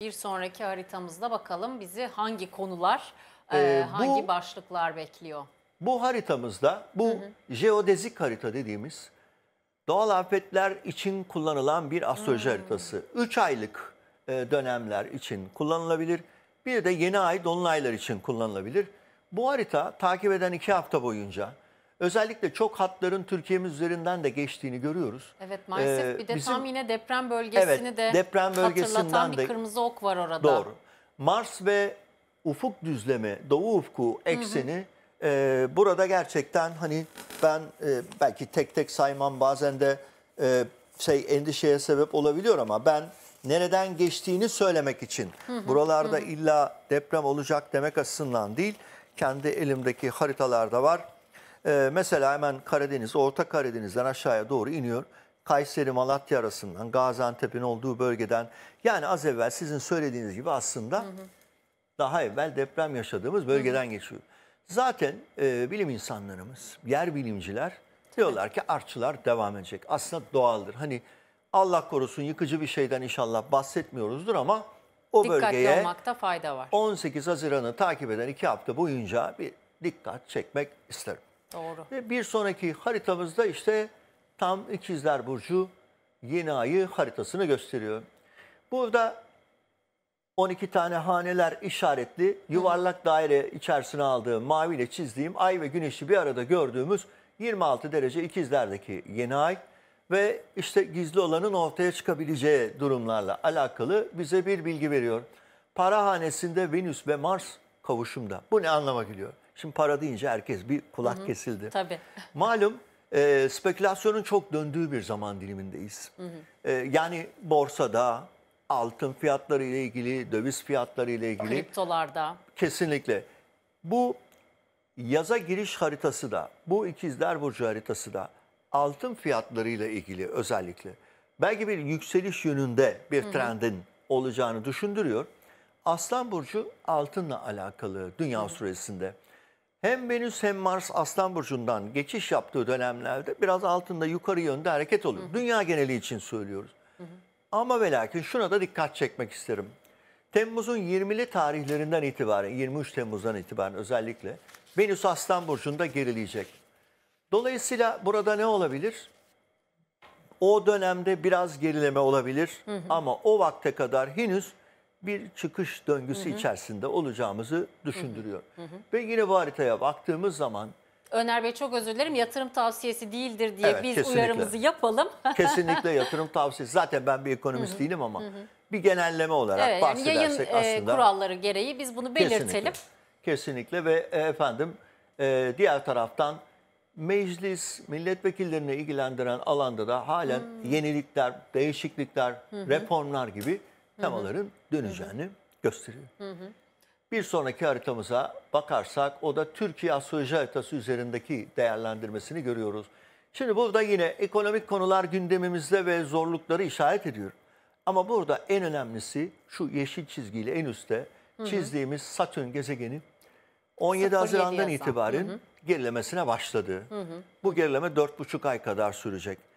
Bir sonraki haritamızda bakalım bizi hangi konular, e, bu- hangi başlıklar bekliyor? Bu haritamızda bu jeodezik harita dediğimiz doğal afetler için kullanılan bir astroloji hmm. haritası. 3 aylık e, dönemler için kullanılabilir. Bir de yeni ay dolunaylar için kullanılabilir. Bu harita takip eden 2 hafta boyunca Özellikle çok hatların Türkiye'miz üzerinden de geçtiğini görüyoruz. Evet maalesef ee, bir de bizim, tam yine deprem bölgesini evet, de deprem bölgesinden hatırlatan bir kırmızı ok var orada. Doğru. Mars ve ufuk düzleme, doğu ufku ekseni hı hı. E, burada gerçekten hani ben e, belki tek tek saymam bazen de e, şey endişeye sebep olabiliyor ama ben nereden geçtiğini söylemek için hı hı, buralarda hı. illa deprem olacak demek açısından değil kendi elimdeki haritalarda var. Ee, mesela hemen Karadeniz, Orta Karadeniz'den aşağıya doğru iniyor. Kayseri, Malatya arasından, Gaziantep'in olduğu bölgeden. Yani az evvel sizin söylediğiniz gibi aslında hı hı. daha evvel deprem yaşadığımız bölgeden hı hı. geçiyor. Zaten e, bilim insanlarımız, yer bilimciler diyorlar ki artçılar devam edecek. Aslında doğaldır. Hani Allah korusun yıkıcı bir şeyden inşallah bahsetmiyoruzdur ama o Dikkatli bölgeye olmakta fayda var. 18 Haziran'ı takip eden iki hafta boyunca bir dikkat çekmek isterim. Doğru. Ve bir sonraki haritamızda işte tam İkizler Burcu yeni ayı haritasını gösteriyor. Burada 12 tane haneler işaretli yuvarlak daire içerisine aldığım maviyle çizdiğim ay ve güneşi bir arada gördüğümüz 26 derece ikizlerdeki yeni ay ve işte gizli olanın ortaya çıkabileceği durumlarla alakalı bize bir bilgi veriyor. Para hanesinde Venüs ve Mars kavuşumda. Bu ne anlama geliyor? Şimdi para deyince herkes bir kulak Hı-hı. kesildi. Tabii. Malum e, spekülasyonun çok döndüğü bir zaman dilimindeyiz. Hı hı. E, yani borsada, altın fiyatları ile ilgili, döviz fiyatları ile ilgili. Kriptolarda. Kesinlikle. Bu yaza giriş haritası da, bu ikizler burcu haritası da altın fiyatları ile ilgili özellikle belki bir yükseliş yönünde bir hı hı. trendin olacağını düşündürüyor. Aslan burcu altınla alakalı dünya hı hı. süresinde hem Venüs hem Mars Aslan Burcu'ndan geçiş yaptığı dönemlerde biraz altında yukarı yönde hareket oluyor. Hı hı. Dünya geneli için söylüyoruz. Hı hı. Ama ve lakin şuna da dikkat çekmek isterim. Temmuz'un 20'li tarihlerinden itibaren, 23 Temmuz'dan itibaren özellikle Venüs Aslan Burcu'nda gerileyecek. Dolayısıyla burada ne olabilir? O dönemde biraz gerileme olabilir hı hı. ama o vakte kadar henüz bir çıkış döngüsü hı hı. içerisinde olacağımızı düşündürüyor. Hı hı. Ve yine bu haritaya baktığımız zaman Öner Bey çok özür dilerim yatırım tavsiyesi değildir diye evet, biz kesinlikle. uyarımızı yapalım. kesinlikle yatırım tavsiyesi. Zaten ben bir ekonomist hı hı. değilim ama hı hı. bir genelleme olarak evet, bahsedersek yayın, e, aslında. E, kuralları gereği biz bunu belirtelim. Kesinlikle, kesinlikle. ve e, efendim e, diğer taraftan meclis milletvekillerini ilgilendiren alanda da halen hmm. yenilikler, değişiklikler, hı hı. reformlar gibi temaların döneceğini Hı-hı. gösteriyor. Hı-hı. Bir sonraki haritamıza bakarsak o da Türkiye astroloji haritası üzerindeki değerlendirmesini görüyoruz. Şimdi burada yine ekonomik konular gündemimizde ve zorlukları işaret ediyor. Ama burada en önemlisi şu yeşil çizgiyle en üstte Hı-hı. çizdiğimiz Satürn gezegeni 17 Haziran'dan itibaren hı hı. gerilemesine başladı. Hı hı. Bu gerileme 4,5 ay kadar sürecek.